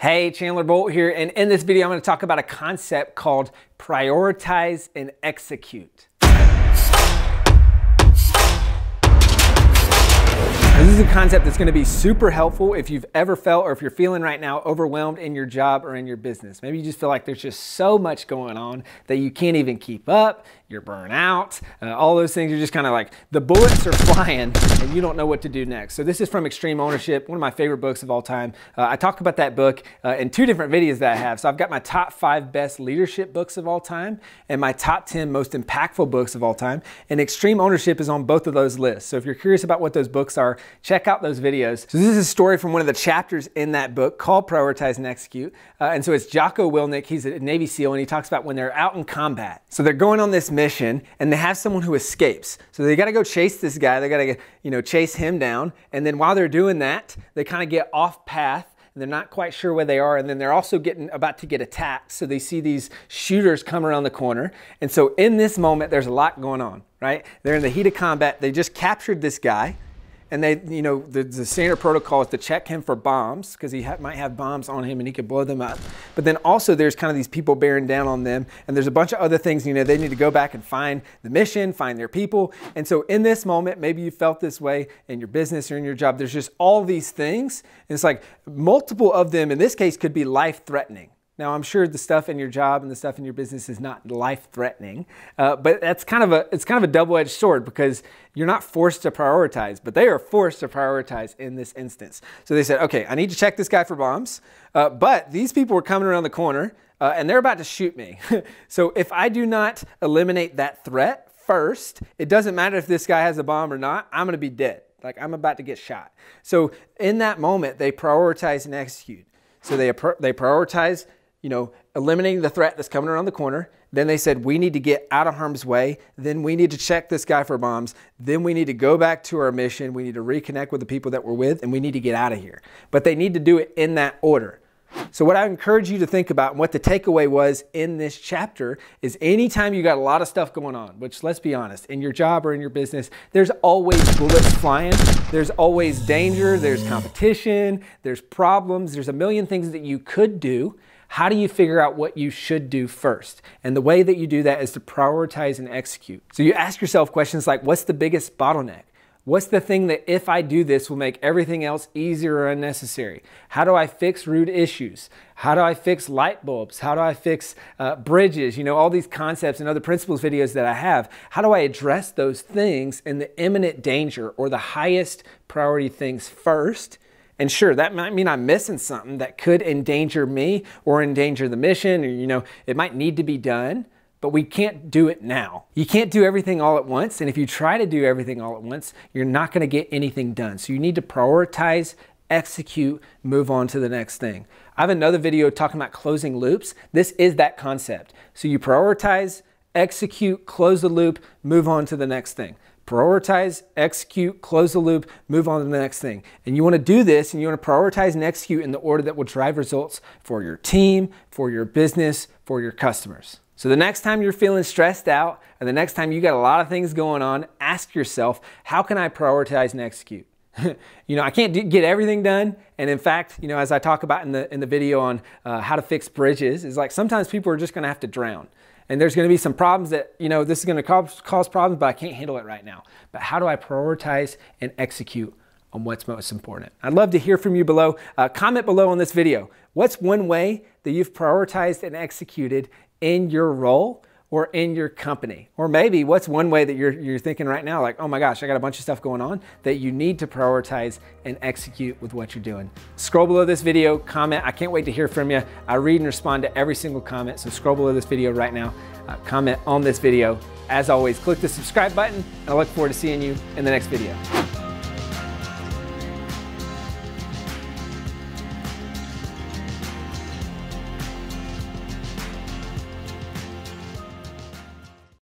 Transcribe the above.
Hey, Chandler Bolt here, and in this video, I'm gonna talk about a concept called prioritize and execute. This is a concept that's gonna be super helpful if you've ever felt or if you're feeling right now overwhelmed in your job or in your business. Maybe you just feel like there's just so much going on that you can't even keep up, you're burnt out, uh, all those things are just kind of like the bullets are flying and you don't know what to do next. So this is from Extreme Ownership, one of my favorite books of all time. Uh, I talk about that book uh, in two different videos that I have. So I've got my top five best leadership books of all time and my top 10 most impactful books of all time. And Extreme Ownership is on both of those lists. So if you're curious about what those books are, check out those videos. So this is a story from one of the chapters in that book called Prioritize and Execute. Uh, and so it's Jocko Wilnick, he's a Navy SEAL, and he talks about when they're out in combat. So they're going on this mission and they have someone who escapes. So they gotta go chase this guy, they gotta, you know, chase him down. And then while they're doing that, they kind of get off path and they're not quite sure where they are. And then they're also getting about to get attacked. So they see these shooters come around the corner. And so in this moment, there's a lot going on, right? They're in the heat of combat. They just captured this guy. And they, you know, the, the standard protocol is to check him for bombs because he ha might have bombs on him and he could blow them up. But then also there's kind of these people bearing down on them. And there's a bunch of other things, you know, they need to go back and find the mission, find their people. And so in this moment, maybe you felt this way in your business or in your job. There's just all these things. And it's like multiple of them in this case could be life threatening. Now, I'm sure the stuff in your job and the stuff in your business is not life-threatening, uh, but that's kind of a it's kind of a double-edged sword because you're not forced to prioritize, but they are forced to prioritize in this instance. So they said, okay, I need to check this guy for bombs, uh, but these people were coming around the corner uh, and they're about to shoot me. so if I do not eliminate that threat first, it doesn't matter if this guy has a bomb or not. I'm going to be dead. Like I'm about to get shot. So in that moment, they prioritize and execute. So they they prioritize you know, eliminating the threat that's coming around the corner. Then they said, we need to get out of harm's way. Then we need to check this guy for bombs. Then we need to go back to our mission. We need to reconnect with the people that we're with and we need to get out of here. But they need to do it in that order. So, what I encourage you to think about and what the takeaway was in this chapter is anytime you got a lot of stuff going on, which let's be honest, in your job or in your business, there's always bullets flying, there's always danger, there's competition, there's problems, there's a million things that you could do. How do you figure out what you should do first? And the way that you do that is to prioritize and execute. So you ask yourself questions like what's the biggest bottleneck? What's the thing that if I do this will make everything else easier or unnecessary? How do I fix root issues? How do I fix light bulbs? How do I fix uh, bridges? You know, all these concepts and other principles videos that I have. How do I address those things and the imminent danger or the highest priority things first? And sure, that might mean I'm missing something that could endanger me or endanger the mission, or, you know, it might need to be done, but we can't do it now. You can't do everything all at once. And if you try to do everything all at once, you're not going to get anything done. So you need to prioritize execute, move on to the next thing. I have another video talking about closing loops. This is that concept. So you prioritize, execute, close the loop, move on to the next thing prioritize, execute, close the loop, move on to the next thing. And you wanna do this and you wanna prioritize and execute in the order that will drive results for your team, for your business, for your customers. So the next time you're feeling stressed out and the next time you got a lot of things going on, ask yourself, how can I prioritize and execute? you know, I can't get everything done. And in fact, you know, as I talk about in the, in the video on uh, how to fix bridges, is like sometimes people are just gonna have to drown. And there's gonna be some problems that, you know, this is gonna cause, cause problems, but I can't handle it right now. But how do I prioritize and execute on what's most important. I'd love to hear from you below. Uh, comment below on this video. What's one way that you've prioritized and executed in your role or in your company. Or maybe what's one way that you're, you're thinking right now, like, oh my gosh, I got a bunch of stuff going on that you need to prioritize and execute with what you're doing. Scroll below this video, comment. I can't wait to hear from you. I read and respond to every single comment. So scroll below this video right now, uh, comment on this video. As always, click the subscribe button and I look forward to seeing you in the next video.